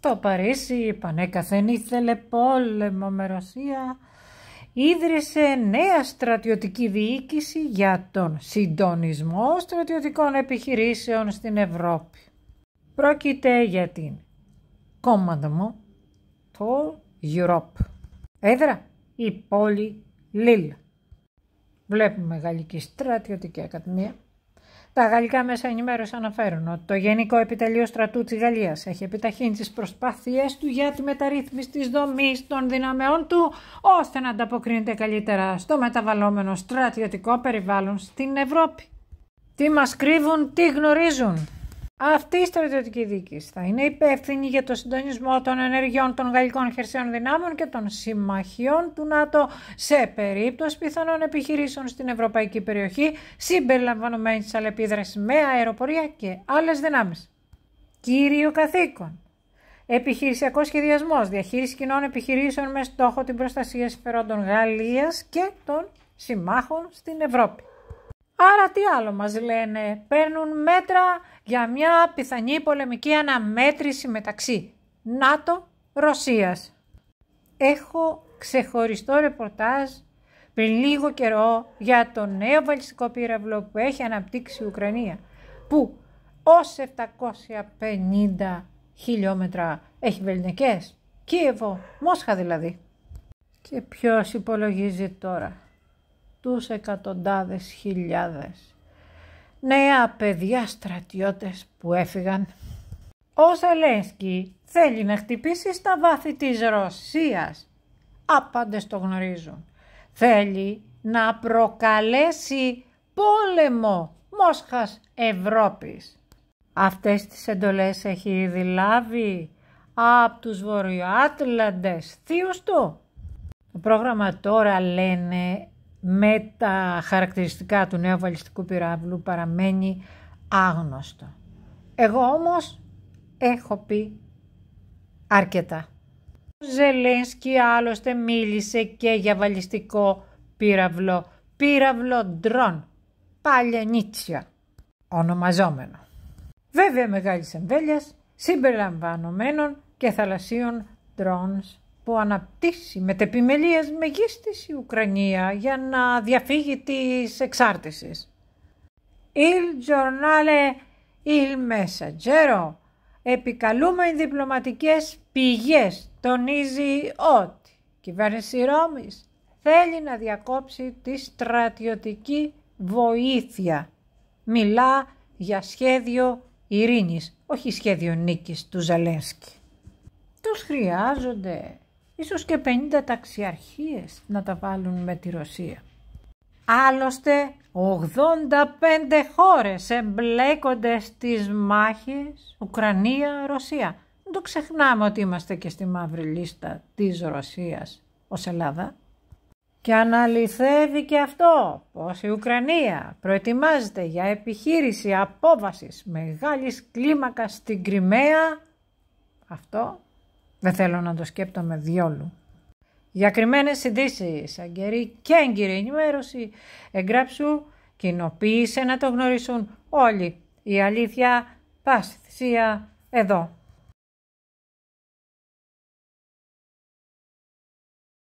Το Παρίσι πανέκαθεν ήθελε πόλεμο με Ρωσία, ίδρυσε νέα στρατιωτική διοίκηση για τον συντονισμό στρατιωτικών επιχειρήσεων στην Ευρώπη. Πρόκειται για την μου, το Europe. Έδρα η πόλη Λίλ. Βλέπουμε Γαλλική Στρατιωτική Ακαδημία. Τα γαλλικά μέσα ενημέρωση αναφέρουν ότι το Γενικό Επιτελείο Στρατού της Γαλλίας έχει επιταχύνει τις προσπάθειές του για τη μεταρρύθμιση της δομής των δυναμεών του, ώστε να ανταποκρίνεται καλύτερα στο μεταβαλλόμενο στρατιωτικό περιβάλλον στην Ευρώπη. Τι μας κρύβουν, τι γνωρίζουν. Αυτή η στρατιωτική διοίκηση θα είναι υπεύθυνη για το συντονισμό των ενεργειών των γαλλικών χερσαίων δυνάμεων και των συμμαχιών του ΝΑΤΟ σε περίπτωση πιθανών επιχειρήσεων στην ευρωπαϊκή περιοχή, συμπεριλαμβανομένης της αλληλεπίδρασης με αεροπορία και άλλες δυνάμεις. Κύριο καθήκον. Επιχειρησιακός σχεδιασμός, διαχείριση κοινών επιχειρήσεων με στόχο την προστασία συμφερόντων Γαλλίας και των συμμάχων στην Ευρώπη. Άρα τι άλλο μας λένε, παίρνουν μέτρα για μια πιθανή πολεμική αναμέτρηση μεταξύ ΝΑΤΟ Ρωσίας. Έχω ξεχωριστό ρεπορτάζ πριν λίγο καιρό για το νέο βαλιστικό πύραυλο που έχει αναπτύξει η Ουκρανία που ως 750 χιλιόμετρα έχει βελνικές. Κίεβο, Μόσχα δηλαδή. Και ποιος υπολογίζει τώρα τους εκατοντάδες χιλιάδες νέα παιδιά στρατιώτες που έφυγαν. Ο Ζελένσκι θέλει να χτυπήσει στα βάθη της Ρωσίας. Άπαντες το γνωρίζουν. Θέλει να προκαλέσει πόλεμο Μόσχας Ευρώπης. Αυτές τις εντολές έχει ήδη λάβει από τους Βορειοάτλαντες θείους του. Το πρόγραμμα τώρα λένε με τα χαρακτηριστικά του νέου βαλιστικού πυράβλου παραμένει άγνωστο. Εγώ όμως έχω πει αρκετά. Ο Ζελένσκι άλλωστε μίλησε και για βαλιστικό πύραυλο, πύραυλο ντρόν, παλιανίτσια, ονομαζόμενο. Βέβαια μεγάλης εμβέλειας, συμπεριλαμβανομένων και θαλασσίων ντρόνς που αναπτύσσει με τεπιμελίες μεγίστης η Ουκρανία για να διαφύγει της εξάρτησης. Il giornale Il Messaggero επικαλούμε οι διπλωματικές πηγές, τονίζει ότι η κυβέρνηση Ρώμης θέλει να διακόψει τη στρατιωτική βοήθεια. Μιλά για σχέδιο ειρήνης, όχι σχέδιο νίκης του Ζαλένσκι. Τους χρειάζονται ίσως και 50 ταξιαρχίες να τα βάλουν με τη Ρωσία. Άλλωστε, 85 χώρες εμπλέκονται στις μάχες Ουκρανία-Ρωσία. Δεν το ξεχνάμε ότι είμαστε και στη μαύρη λίστα της Ρωσίας ως Ελλάδα. Και αναλυθεύει και αυτό πως η Ουκρανία προετοιμάζεται για επιχείρηση απόβασης μεγάλης κλίμακας στην Κρυμαία. Αυτό δεν θέλω να το σκέπτομαι διόλου. Για κρυμμένες ειδήσεις, αγκαιρή και έγκυρη ενημέρωση, εγγράψου, κοινοποίησε να το γνωρίσουν όλοι. Η αλήθεια, πάση εδώ.